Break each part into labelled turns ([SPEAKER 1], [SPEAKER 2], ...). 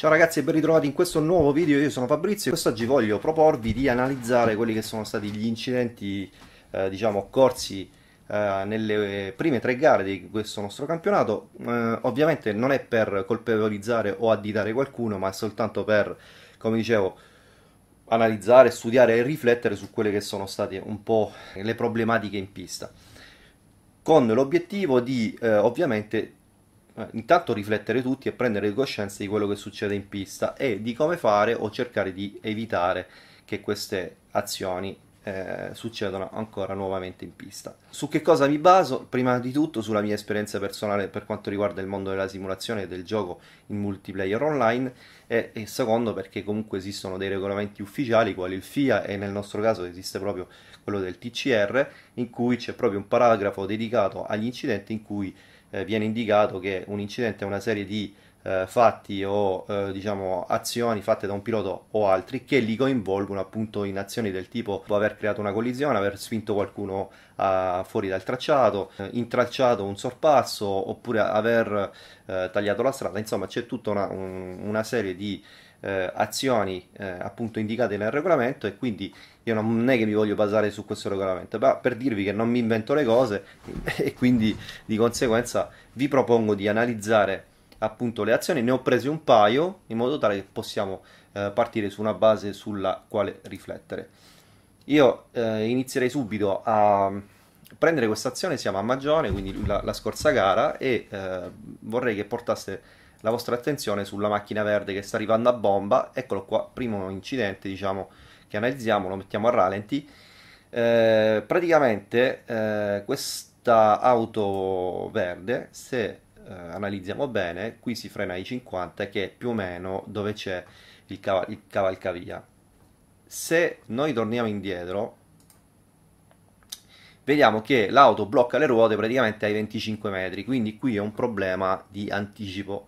[SPEAKER 1] Ciao ragazzi e ben ritrovati in questo nuovo video, io sono Fabrizio e quest'oggi voglio proporvi di analizzare quelli che sono stati gli incidenti eh, diciamo occorsi eh, nelle prime tre gare di questo nostro campionato eh, ovviamente non è per colpevolizzare o additare qualcuno ma è soltanto per, come dicevo, analizzare, studiare e riflettere su quelle che sono state un po' le problematiche in pista con l'obiettivo di eh, ovviamente eh, intanto riflettere tutti e prendere coscienza di quello che succede in pista e di come fare o cercare di evitare che queste azioni eh, succedono ancora nuovamente in pista. Su che cosa mi baso? Prima di tutto sulla mia esperienza personale per quanto riguarda il mondo della simulazione e del gioco in multiplayer online e, e secondo perché comunque esistono dei regolamenti ufficiali quali il FIA e nel nostro caso esiste proprio quello del TCR in cui c'è proprio un paragrafo dedicato agli incidenti in cui eh, viene indicato che un incidente è una serie di eh, fatti o eh, diciamo azioni fatte da un pilota o altri che li coinvolgono appunto in azioni del tipo aver creato una collisione, aver spinto qualcuno a, fuori dal tracciato, eh, intralciato un sorpasso oppure aver eh, tagliato la strada, insomma c'è tutta una, un, una serie di eh, azioni eh, appunto indicate nel regolamento e quindi io non è che mi voglio basare su questo regolamento, ma per dirvi che non mi invento le cose e quindi di conseguenza vi propongo di analizzare appunto le azioni, ne ho prese un paio in modo tale che possiamo eh, partire su una base sulla quale riflettere. Io eh, inizierei subito a prendere questa azione, siamo a Magione, quindi la, la scorsa gara, e eh, vorrei che portasse la vostra attenzione sulla macchina verde che sta arrivando a bomba, eccolo qua, primo incidente diciamo che analizziamo, lo mettiamo a ralenti, eh, praticamente eh, questa auto verde se eh, analizziamo bene, qui si frena ai 50 che è più o meno dove c'è il, caval- il cavalcavia. Se noi torniamo indietro, vediamo che l'auto blocca le ruote praticamente ai 25 metri, quindi qui è un problema di anticipo.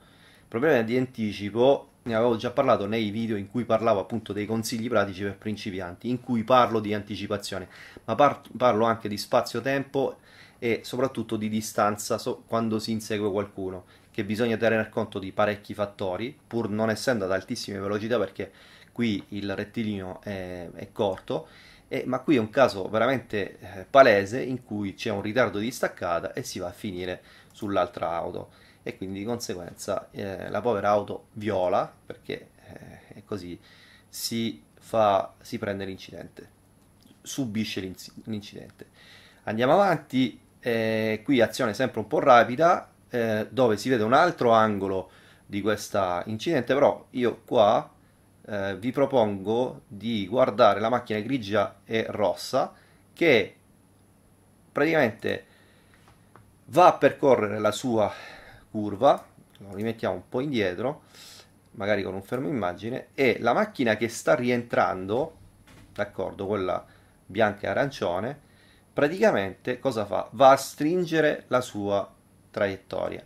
[SPEAKER 1] problema di anticipo ne avevo già parlato nei video in cui parlavo appunto dei consigli pratici per principianti, in cui parlo di anticipazione, ma par- parlo anche di spazio-tempo e soprattutto di distanza so- quando si insegue qualcuno, che bisogna tener conto di parecchi fattori, pur non essendo ad altissime velocità perché qui il rettilineo è, è corto, eh, ma qui è un caso veramente eh, palese in cui c'è un ritardo di staccata e si va a finire sull'altra auto e quindi di conseguenza eh, la povera auto viola perché eh, è così si, fa, si prende l'incidente subisce l'inc- l'incidente andiamo avanti eh, qui azione sempre un po' rapida eh, dove si vede un altro angolo di questa incidente però io qua eh, vi propongo di guardare la macchina grigia e rossa che praticamente va a percorrere la sua curva lo rimettiamo un po' indietro magari con un fermo immagine e la macchina che sta rientrando d'accordo quella bianca e arancione praticamente cosa fa? Va a stringere la sua traiettoria,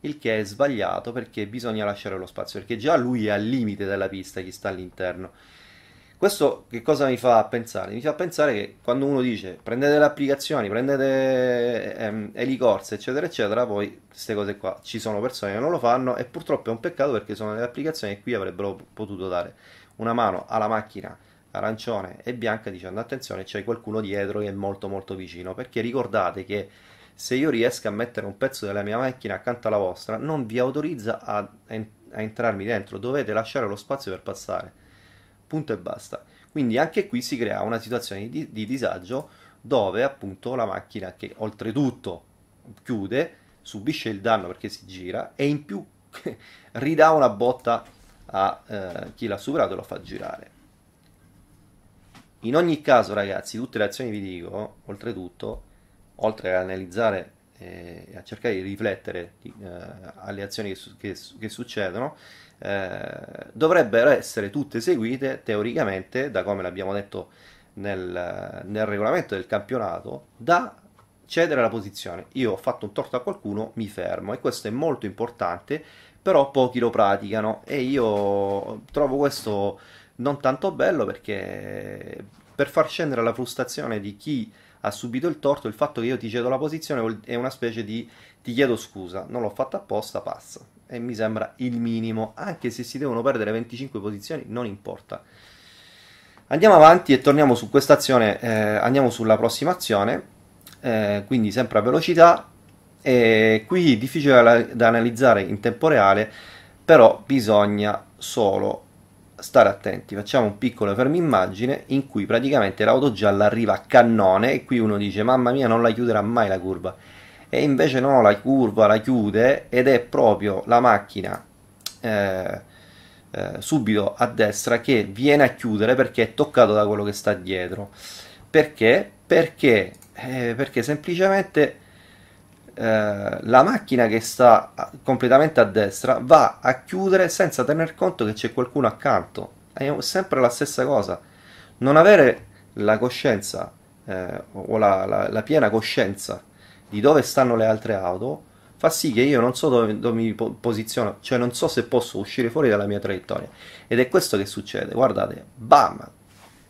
[SPEAKER 1] il che è sbagliato perché bisogna lasciare lo spazio, perché già lui è al limite della pista, chi sta all'interno. Questo che cosa mi fa pensare? Mi fa pensare che quando uno dice prendete le applicazioni, prendete ehm, elicorse, eccetera, eccetera, poi queste cose qua ci sono persone che non lo fanno e purtroppo è un peccato perché sono delle applicazioni che qui avrebbero potuto dare una mano alla macchina arancione e bianca dicendo attenzione c'è qualcuno dietro che è molto molto vicino perché ricordate che se io riesco a mettere un pezzo della mia macchina accanto alla vostra non vi autorizza a, a entrarmi dentro dovete lasciare lo spazio per passare punto e basta quindi anche qui si crea una situazione di, di disagio dove appunto la macchina che oltretutto chiude subisce il danno perché si gira e in più ridà una botta a eh, chi l'ha superato e lo fa girare in ogni caso, ragazzi, tutte le azioni vi dico, oltretutto, oltre a analizzare e eh, a cercare di riflettere eh, alle azioni che, che, che succedono, eh, dovrebbero essere tutte seguite teoricamente, da come l'abbiamo detto nel, nel regolamento del campionato, da cedere la posizione. Io ho fatto un torto a qualcuno, mi fermo e questo è molto importante, però pochi lo praticano e io trovo questo non tanto bello perché per far scendere la frustrazione di chi ha subito il torto, il fatto che io ti cedo la posizione è una specie di ti chiedo scusa, non l'ho fatta apposta, passa. E mi sembra il minimo, anche se si devono perdere 25 posizioni, non importa. Andiamo avanti e torniamo su questa azione, eh, andiamo sulla prossima azione, eh, quindi sempre a velocità. E qui difficile da, da analizzare in tempo reale, però bisogna solo stare attenti, facciamo un piccolo immagine in cui praticamente l'auto gialla arriva a cannone e qui uno dice mamma mia non la chiuderà mai la curva e invece no, la curva la chiude ed è proprio la macchina eh, eh, subito a destra che viene a chiudere perché è toccato da quello che sta dietro perché? perché, eh, perché semplicemente eh, la macchina che sta completamente a destra va a chiudere senza tener conto che c'è qualcuno accanto. È sempre la stessa cosa. Non avere la coscienza eh, o la, la, la, piena coscienza di dove stanno le altre auto fa sì che io non so dove, dove mi posiziono, cioè non so se posso uscire fuori dalla mia traiettoria. Ed è questo che succede. Guardate, bam,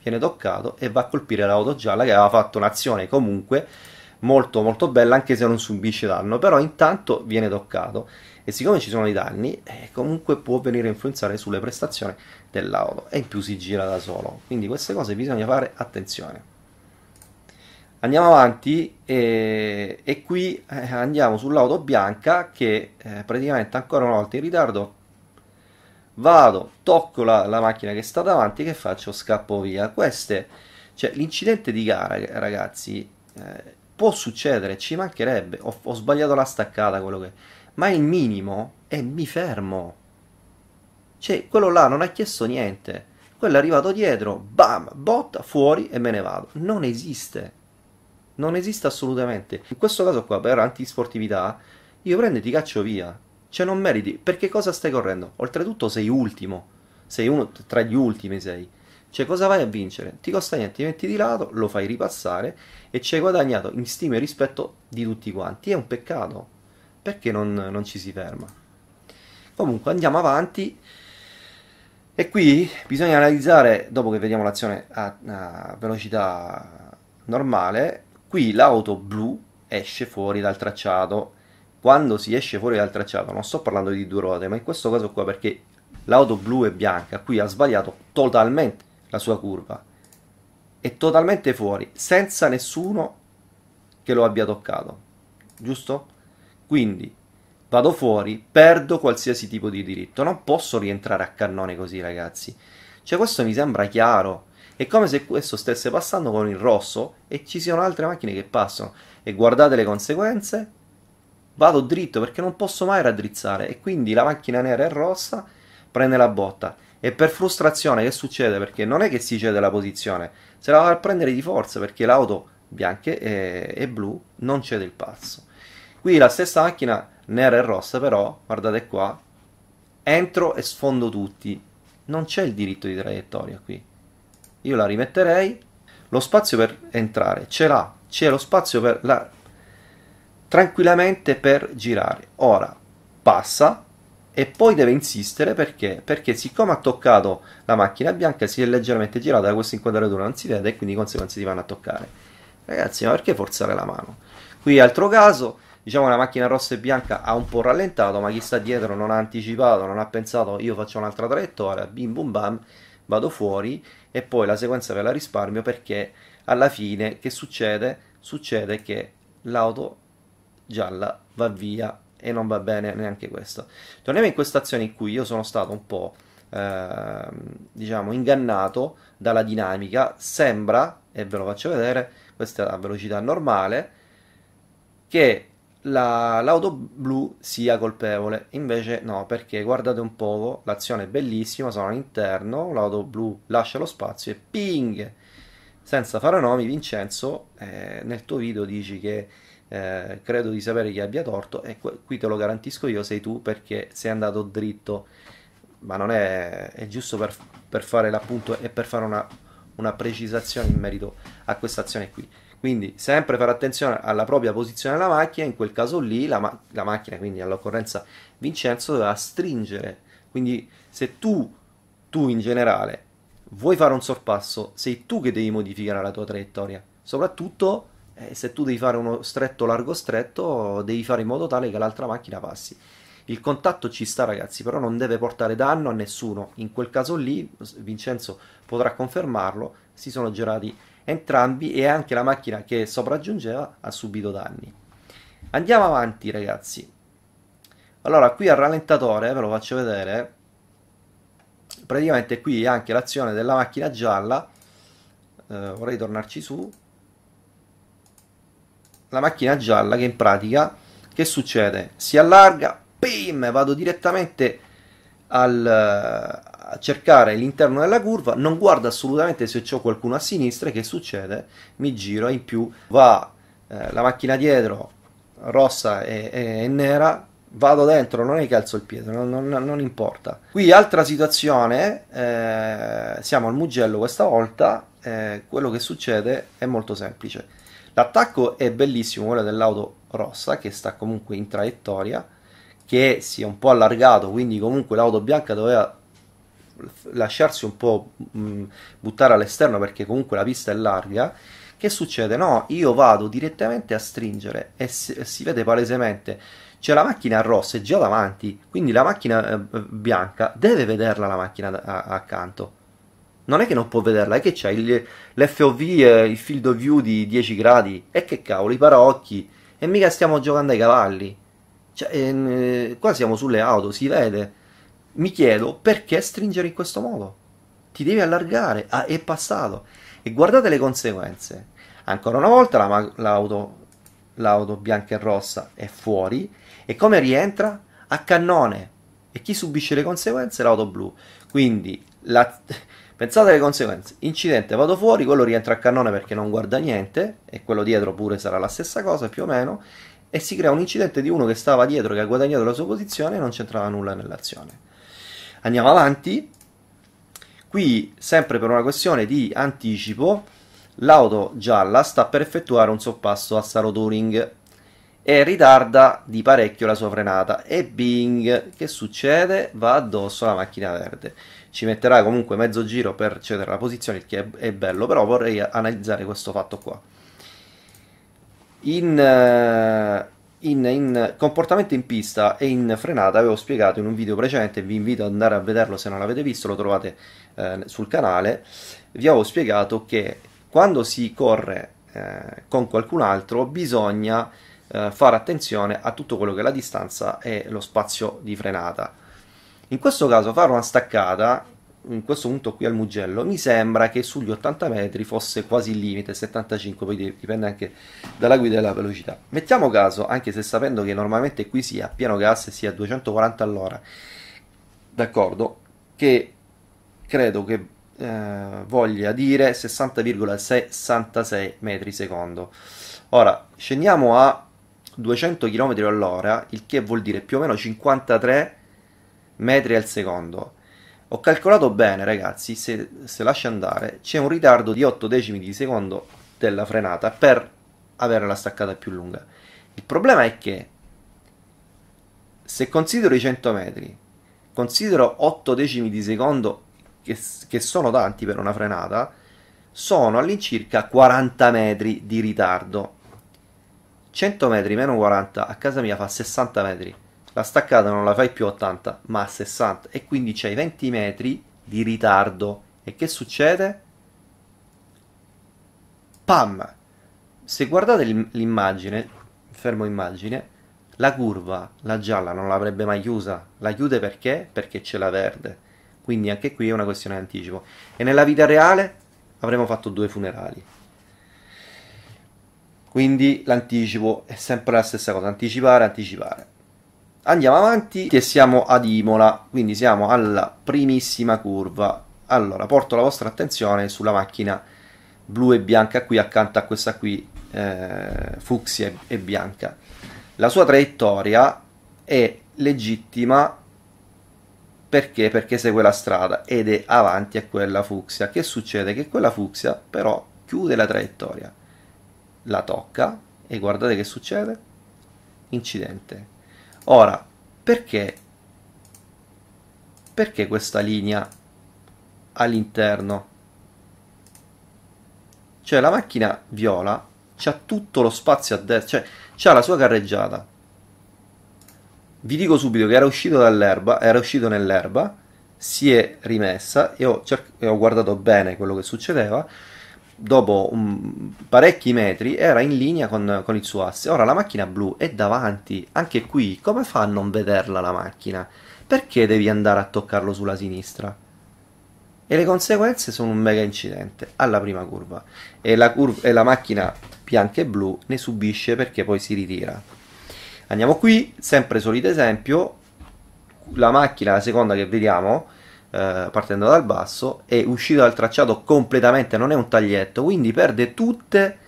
[SPEAKER 1] viene toccato e va a colpire l'auto gialla che aveva fatto un'azione comunque molto molto bella anche se non subisce danno, però intanto viene toccato e siccome ci sono dei danni eh, comunque può venire a influenzare sulle prestazioni dell'auto e in più si gira da solo, quindi queste cose bisogna fare attenzione. Andiamo avanti e, eh, e qui eh, andiamo sull'auto bianca che eh, praticamente ancora una volta in ritardo vado, tocco la, la, macchina che sta davanti, che faccio? Scappo via. Queste, cioè, l'incidente di gara, ragazzi, eh, può succedere, ci mancherebbe, ho, ho sbagliato la staccata, quello che... Ma il minimo è mi fermo. Cioè, quello là non ha chiesto niente. Quello è arrivato dietro, bam, botta, fuori e me ne vado. Non esiste. Non esiste assolutamente. In questo caso qua, per antisportività, io prendo e ti caccio via. Cioè, non meriti. Perché cosa stai correndo? Oltretutto sei ultimo. Sei uno tra gli ultimi, sei. Cioè, cosa vai a vincere? Ti costa niente, ti metti di lato, lo fai ripassare e ci hai guadagnato in stima e rispetto di tutti quanti. È un peccato. Perché non, non ci si ferma? Comunque, andiamo avanti. E qui bisogna analizzare, dopo che vediamo l'azione a, velocità normale, qui l'auto blu esce fuori dal tracciato. Quando si esce fuori dal tracciato, non sto parlando di due ruote, ma in questo caso qua perché l'auto blu e bianca qui ha sbagliato totalmente la sua curva. È totalmente fuori, senza nessuno che lo abbia toccato. Giusto? Quindi vado fuori, perdo qualsiasi tipo di diritto. Non posso rientrare a cannone così, ragazzi. Cioè, questo mi sembra chiaro. È come se questo stesse passando con il rosso e ci siano altre macchine che passano. E guardate le conseguenze. Vado dritto perché non posso mai raddrizzare. E quindi la macchina nera e rossa prende la botta. E per frustrazione che succede? Perché non è che si cede la posizione, se la va a prendere di forza perché l'auto bianca e, e blu non cede il passo. Qui la stessa macchina nera e rossa però, guardate qua, entro e sfondo tutti. Non c'è il diritto di traiettoria qui. Io la rimetterei. Lo spazio per entrare ce l'ha. C'è lo spazio per la... tranquillamente per girare. Ora passa e poi deve insistere perché? Perché siccome ha toccato la macchina bianca si è leggermente girata da questa inquadratura non si vede e quindi di conseguenza si vanno a toccare. Ragazzi, ma perché forzare la mano? Qui altro caso, diciamo la macchina rossa e bianca ha un po' rallentato, ma chi sta dietro non ha anticipato, non ha pensato io faccio un'altra traiettoria, bim bum bam, vado fuori e poi la sequenza ve la risparmio perché alla fine che succede? Succede che l'auto gialla va via e non va bene neanche questo. Torniamo in questa azione in cui io sono stato un po' eh, diciamo ingannato dalla dinamica, sembra e ve lo faccio vedere, questa è la velocità normale che la, l'auto blu sia colpevole, invece no, perché guardate un poco, l'azione è bellissima, sono all'interno, l'auto blu lascia lo spazio e ping! Senza fare nomi, Vincenzo, eh, nel tuo video dici che eh, credo di sapere chi abbia torto e qui te lo garantisco io sei tu perché sei andato dritto ma non è, è giusto per, per, fare l'appunto e per fare una, una precisazione in merito a questa azione qui quindi sempre fare attenzione alla propria posizione della macchina in quel caso lì la, ma- la macchina quindi all'occorrenza Vincenzo doveva stringere quindi se tu tu in generale vuoi fare un sorpasso sei tu che devi modificare la tua traiettoria soprattutto eh, se tu devi fare uno stretto largo stretto, devi fare in modo tale che l'altra macchina passi. Il contatto ci sta, ragazzi, però non deve portare danno a nessuno. In quel caso lì, Vincenzo potrà confermarlo, si sono girati entrambi e anche la macchina che sopraggiungeva ha subito danni. Andiamo avanti, ragazzi. Allora, qui al rallentatore, eh, ve lo faccio vedere, praticamente qui anche l'azione della macchina gialla, eh, vorrei tornarci su, la macchina gialla che in pratica che succede? Si allarga, bim, vado direttamente al, eh, a cercare l'interno della curva, non guardo assolutamente se c'è qualcuno a sinistra, che succede? Mi giro, in più va eh, la macchina dietro, rossa e, e, e nera, vado dentro, non è che alzo il piede, non, non, non importa. Qui altra situazione, eh, siamo al Mugello questa volta, eh, quello che succede è molto semplice. L'attacco è bellissimo, quello dell'auto rossa che sta comunque in traiettoria, che si è un po' allargato, quindi comunque l'auto bianca doveva lasciarsi un po' mm, buttare all'esterno perché comunque la pista è larga. Che succede? No, io vado direttamente a stringere e si, si vede palesemente c'è la macchina rossa è già davanti, quindi la macchina eh, bianca deve vederla la macchina accanto non è che non può vederla, è che c'è l'FOV, eh, il field of view di 10 gradi, e che cavolo, i paraocchi, e mica stiamo giocando ai cavalli. Cioè, ehm, eh, qua siamo sulle auto, si vede. Mi chiedo perché stringere in questo modo? Ti devi allargare, ah, è passato. E guardate le conseguenze. Ancora una volta la, l'auto, l'auto bianca e rossa è fuori, e come rientra? A cannone. E chi subisce le conseguenze? L'auto blu. Quindi la... Pensate alle conseguenze. Incidente, vado fuori, quello rientra a cannone perché non guarda niente, e quello dietro pure sarà la stessa cosa, più o meno, e si crea un incidente di uno che stava dietro, che ha guadagnato la sua posizione e non c'entrava nulla nell'azione. Andiamo avanti. Qui, sempre per una questione di anticipo, l'auto gialla sta per effettuare un soppasso a Saro Touring e ritarda di parecchio la sua frenata. E bing, che succede? Va addosso alla macchina verde ci metterà comunque mezzo giro per cedere la posizione, il che è, è bello, però vorrei analizzare questo fatto qua. In, eh, in, in, comportamento in pista e in frenata avevo spiegato in un video precedente, vi invito ad andare a vederlo se non l'avete visto, lo trovate eh, sul canale, vi avevo spiegato che quando si corre eh, con qualcun altro bisogna eh, fare attenzione a tutto quello che è la distanza e lo spazio di frenata in questo caso fare una staccata, in questo punto qui al Mugello, mi sembra che sugli 80 metri fosse quasi il limite, 75, poi dipende anche dalla guida e dalla velocità. Mettiamo caso, anche se sapendo che normalmente qui sia a pieno gas e sia a 240 all'ora, d'accordo, che credo che eh, voglia dire 60,66 metri secondo. Ora, scendiamo a 200 km all'ora, il che vuol dire più o meno 53 metri al secondo. Ho calcolato bene, ragazzi, se, se lascia andare, c'è un ritardo di 8 decimi di secondo della frenata per avere la staccata più lunga. Il problema è che se considero i 100 metri, considero 8 decimi di secondo che, che sono tanti per una frenata, sono all'incirca 40 metri di ritardo. 100 metri meno 40 a casa mia fa 60 metri la staccata non la fai più a 80 ma a 60 e quindi c'hai 20 metri di ritardo e che succede? Pam! Se guardate l'immagine, fermo immagine, la curva, la gialla non l'avrebbe mai chiusa, la chiude perché? Perché c'è la verde. Quindi anche qui è una questione di anticipo. E nella vita reale avremmo fatto due funerali. Quindi l'anticipo è sempre la stessa cosa, anticipare, anticipare. Andiamo avanti e siamo ad Imola, quindi siamo alla primissima curva. Allora, porto la vostra attenzione sulla macchina blu e bianca qui accanto a questa qui, eh, fucsia e, e bianca. La sua traiettoria è legittima perché? Perché segue la strada ed è avanti a quella fucsia. Che succede? Che quella fucsia però chiude la traiettoria, la tocca e guardate che succede? Incidente. Ora, perché, perché questa linea all'interno? Cioè la macchina viola c'ha tutto lo spazio a destra, cioè c'ha la sua carreggiata. Vi dico subito che era uscito dall'erba, era uscito nell'erba, si è rimessa e ho, e ho guardato bene quello che succedeva dopo un, parecchi metri era in linea con, con il suo asse. Ora la macchina blu è davanti, anche qui come fa a non vederla la macchina? Perché devi andare a toccarlo sulla sinistra? E le conseguenze sono un mega incidente alla prima curva e la, curva, e la macchina bianca e blu ne subisce perché poi si ritira. Andiamo qui, sempre solito esempio, la macchina, la seconda che vediamo, eh, partendo dal basso è uscito dal tracciato completamente, non è un taglietto, quindi perde tutte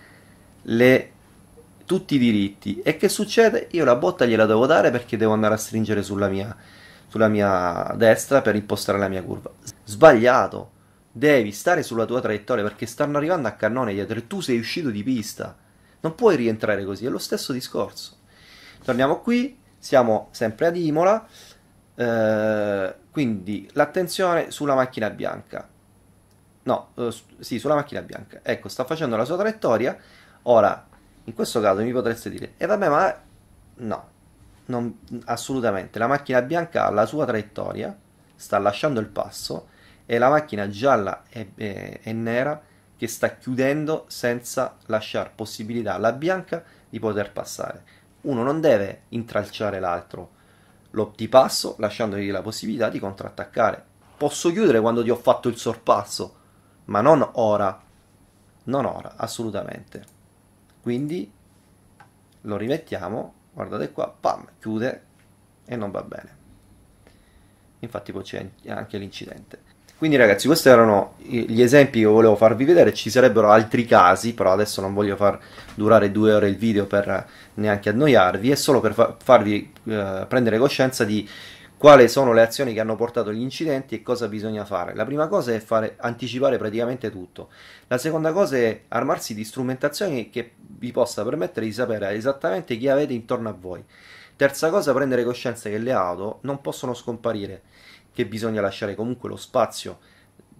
[SPEAKER 1] le, tutti i diritti. E che succede? Io la botta gliela devo dare perché devo andare a stringere sulla mia, sulla mia destra per impostare la mia curva. Sbagliato! Devi stare sulla tua traiettoria perché stanno arrivando a cannone dietro e tu sei uscito di pista. Non puoi rientrare così, è lo stesso discorso. Torniamo qui, siamo sempre ad Imola. Eh, quindi l'attenzione sulla macchina bianca. No, eh, sì, sulla macchina bianca. Ecco, sta facendo la sua traiettoria. Ora, in questo caso mi potreste dire, e eh vabbè, ma no, non, assolutamente. La macchina bianca ha la sua traiettoria, sta lasciando il passo, e la macchina gialla e, e, e nera che sta chiudendo senza lasciare possibilità alla bianca di poter passare. Uno non deve intralciare l'altro lo ti passo lasciandogli la possibilità di contrattaccare. Posso chiudere quando ti ho fatto il sorpasso, ma non ora. Non ora, assolutamente. Quindi lo rimettiamo, guardate qua, pam, chiude e non va bene. Infatti poi c'è anche l'incidente. Quindi ragazzi, questi erano gli esempi che volevo farvi vedere, ci sarebbero altri casi, però adesso non voglio far durare due ore il video per neanche annoiarvi, è solo per farvi eh, prendere coscienza di quali sono le azioni che hanno portato gli incidenti e cosa bisogna fare. La prima cosa è fare, anticipare praticamente tutto, la seconda cosa è armarsi di strumentazioni che vi possa permettere di sapere esattamente chi avete intorno a voi. Terza cosa, prendere coscienza che le auto non possono scomparire, che bisogna lasciare comunque lo spazio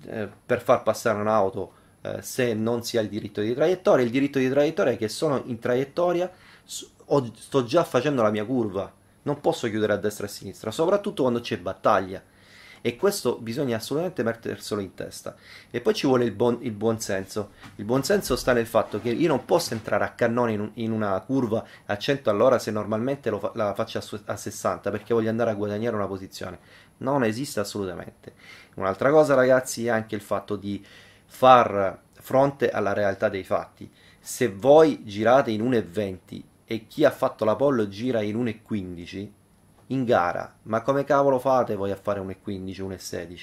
[SPEAKER 1] eh, per far passare un'auto eh, se non si ha il diritto di traiettoria. Il diritto di traiettoria è che sono in traiettoria, sto già facendo la mia curva, non posso chiudere a destra e a sinistra, soprattutto quando c'è battaglia e questo bisogna assolutamente metterselo in testa. E poi ci vuole il buon, il buon senso. Il buon senso sta nel fatto che io non posso entrare a cannone in, un, in una curva a 100 all'ora se normalmente fa, la faccio a, a 60 perché voglio andare a guadagnare una posizione. Non esiste assolutamente. Un'altra cosa ragazzi è anche il fatto di far fronte alla realtà dei fatti. Se voi girate in 1,20 e chi ha fatto la pollo gira in 1,15 in gara, ma come cavolo fate voi a fare 1,15, 1,16?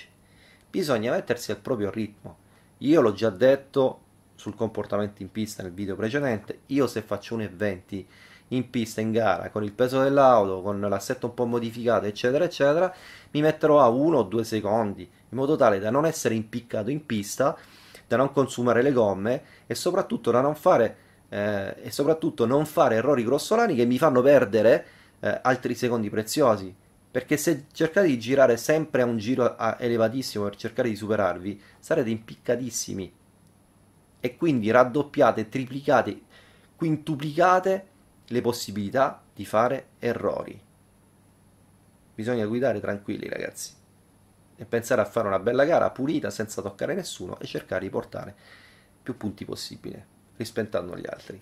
[SPEAKER 1] Bisogna mettersi al proprio ritmo. Io l'ho già detto sul comportamento in pista nel video precedente, io se faccio 1,20 in pista, in gara, con il peso dell'auto, con l'assetto un po' modificato, eccetera, eccetera, mi metterò a 1 o 2 secondi, in modo tale da non essere impiccato in pista, da non consumare le gomme e soprattutto da non fare, eh, e soprattutto non fare errori grossolani che mi fanno perdere eh, altri secondi preziosi. Perché se cercate di girare sempre a un giro a elevatissimo per cercare di superarvi, sarete impiccatissimi. E quindi raddoppiate, triplicate, quintuplicate le possibilità di fare errori. Bisogna guidare tranquilli, ragazzi. E pensare a fare una bella gara pulita, senza toccare nessuno, e cercare di portare più punti possibile, rispettando gli altri.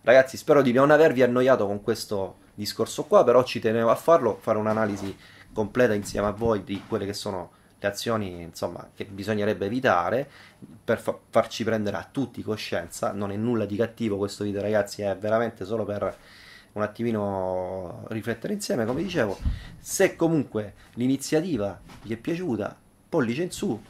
[SPEAKER 1] Ragazzi, spero di non avervi annoiato con questo discorso qua, però ci tenevo a farlo, fare un'analisi completa insieme a voi di quelle che sono le azioni insomma, che bisognerebbe evitare per fa- farci prendere a tutti coscienza, non è nulla di cattivo questo video ragazzi, è veramente solo per un attimino riflettere insieme, come dicevo, se comunque l'iniziativa vi è piaciuta, pollice in su,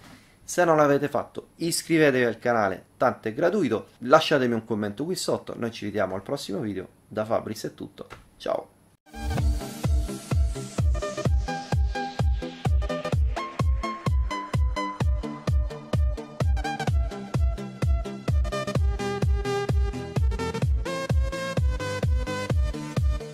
[SPEAKER 1] se non l'avete fatto iscrivetevi al canale, tanto è gratuito, lasciatemi un commento qui sotto, noi ci vediamo al prossimo video, da Fabris è tutto. Tchau.